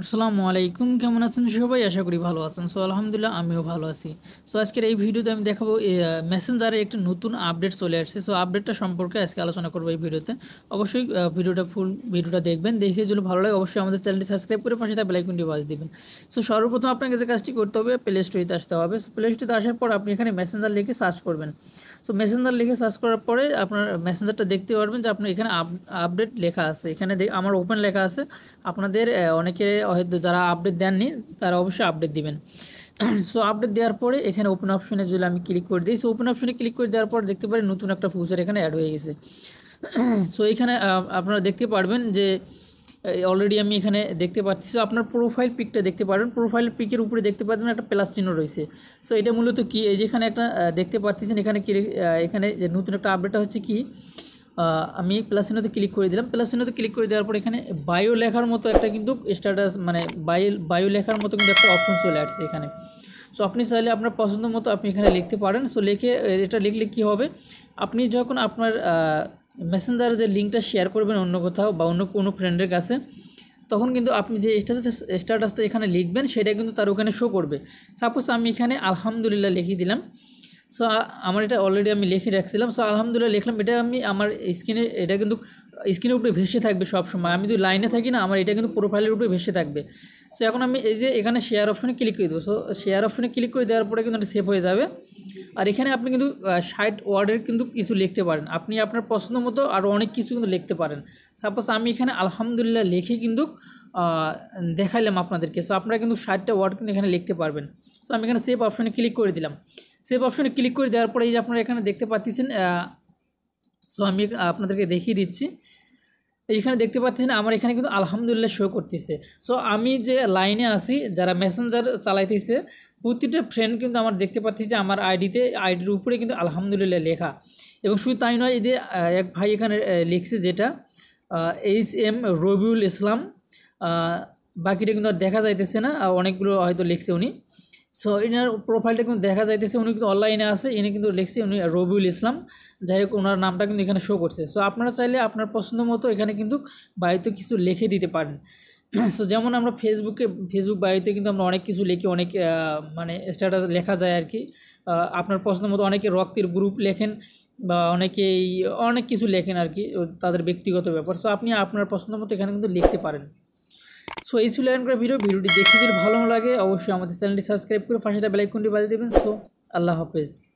আসসালামু আলাইকুম কেমন আছেন সবাই আশা করি ভালো আছেন সো আলহামদুলিল্লাহ আমিও ভালো আছি সো আজকের এই ভিডিওতে আমি দেখাবো মেসেঞ্জারে একটা নতুন আপডেট চলে আসছে সো আপডেটটা সম্পর্কে আজকে আলোচনা করবো এই ভিডিওতে অবশ্যই ভিডিওটা ফুল ভিডিওটা দেখবেন দেখে যদি ভালো লাগে অবশ্যই আমাদের চ্যানেলটি সাবস্ক্রাইব করে পাশে তার বেলাইকুনটি বাজ দেবেন সো সর্বপ্রথম আপনাকে যে কাজটি করতে হবে প্লে স্টোরিতে আসতে হবে সো প্লে স্টোরিতে আসার পর আপনি এখানে মেসেঞ্জার লিখে সার্চ করবেন সো মেসেঞ্জার লিখে সার্চ করার পরে আপনার মেসেঞ্জারটা দেখতে পারবেন যে আপনার এখানে আপডেট লেখা আছে এখানে আমার ওপেন লেখা আছে আপনাদের অনেকে হয়তো যারা আপডেট দেননি তারা অবশ্যই আপডেট দিবেন সো আপডেট দেওয়ার পরে এখানে ওপেন অপশনে যদি আমি ক্লিক করে দিই সো ওপেন অপশনে ক্লিক করে দেওয়ার পর দেখতে পারি নতুন একটা ফিউচার এখানে অ্যাড হয়ে গেছে সো এখানে আপনারা দেখতে পারবেন যে অলরেডি আমি এখানে দেখতে পাচ্ছি সো আপনার প্রোফাইল পিকটা দেখতে পারবেন প্রোফাইল পিকের উপরে দেখতে পারবেন একটা প্লাস চিহ্ন রয়েছে সো এটা মূলত কী এই যেখানে একটা দেখতে পাচ্ছেন এখানে এখানে যে নতুন একটা আপডেটটা হচ্ছে কি আমি প্লাস চিহ্নতে ক্লিক করে দিলাম প্লাস চিহ্নতে ক্লিক করে দেওয়ার পর এখানে বায়ো লেখার মতো একটা কিন্তু স্ট্যাটাস মানে বায়ো বায়ো লেখার মতো কিন্তু একটা অপশন চলে আসছে এখানে সো আপনি চাইলে আপনার পছন্দ মতো আপনি এখানে লিখতে পারেন সো লিখে এটা লিখলে কি হবে আপনি যখন আপনার মেসেঞ্জারে যে লিঙ্কটা শেয়ার করবেন অন্য কোথাও বা অন্য কোনো ফ্রেন্ডের কাছে তখন কিন্তু আপনি যে স্ট্যাটাস স্ট্যাটাসটা এখানে লিখবেন সেটা কিন্তু তার ওখানে শো করবে সাপোজ আমি এখানে আলহামদুলিল্লাহ লিখে দিলাম সো আমার এটা অলরেডি আমি লিখে রাখছিলাম সো আলহামদুলিল্লাহ লিখলাম এটা আমি আমার স্ক্রিনে এটা কিন্তু স্ক্রিনের উপরে ভেসে থাকবে সব সময় আমি যদি লাইনে থাকি না আমার এটা কিন্তু প্রোফাইলের উপরে ভেসে থাকবে সো এখন আমি এই যে এখানে শেয়ার অপশনে ক্লিক করে দেবো সো শেয়ার অপশনে ক্লিক করে দেওয়ার পরে কিন্তু এটা সেভ হয়ে যাবে আর এখানে আপনি কিন্তু সাইট ওয়ার্ডের কিন্তু কিছু লিখতে পারেন আপনি আপনার পছন্দ মতো আরও অনেক কিছু কিন্তু লিখতে পারেন সাপোজ আমি এখানে আলহামদুলিল্লাহ লিখে কিন্তু দেখাইলাম আপনাদেরকে সো আপনারা কিন্তু ষাটটা ওয়ার্ড কিন্তু এখানে লিখতে পারবেন সো আমি এখানে সেফ অপশনে ক্লিক করে দিলাম সেফ অপশনে ক্লিক করে দেওয়ার পরে এই যে আপনারা এখানে দেখতে পাচ্ছেন সো আমি আপনাদেরকে দেখিয়ে দিচ্ছি এইখানে দেখতে পাচ্ছেন আমার এখানে কিন্তু আলহামদুলিল্লাহ শো করতেছে সো আমি যে লাইনে আসি যারা মেসেঞ্জার চালাইতেছে প্রতিটা ফ্রেন্ড কিন্তু আমার দেখতে পাচ্ছি যে আমার আইডিতে আইডির উপরে কিন্তু আলহামদুলিল্লাহ লেখা এবং শুধু তাই নয় এদের এক ভাই এখানে লিখছে যেটা এইচ এম রবিউল ইসলাম বাকিটা কিন্তু আর দেখা যাইতেছে না অনেকগুলো হয়তো লিখছে উনি সো এনার প্রোফাইলটা কিন্তু দেখা যাইতেছে উনি কিন্তু অনলাইনে আছে ইনি কিন্তু লিখছে উনি রবিউল ইসলাম যাই হোক ওনার নামটা কিন্তু এখানে শো করছে সো আপনারা চাইলে আপনার পছন্দ মতো এখানে কিন্তু বাড়িতে কিছু লিখে দিতে পারেন সো যেমন আমরা ফেসবুকে ফেসবুক বাড়িতে কিন্তু আমরা অনেক কিছু লিখি অনেক মানে স্ট্যাটাস লেখা যায় আর কি আপনার পছন্দ মতো অনেকে রক্তের গ্রুপ লেখেন বা অনেকেই অনেক কিছু লেখেন আর কি তাদের ব্যক্তিগত ব্যাপার সো আপনি আপনার পছন্দ মতো এখানে কিন্তু লিখতে পারেন সো এই ছিল এরকম ভিডিও ভিডিওটি দেখে যদি ভালো লাগে অবশ্যই আমাদের চ্যানেলটি সাবস্ক্রাইব করে পাশে বেলাইকনটি বাজিয়ে দেবেন সো আল্লাহ হাফেজ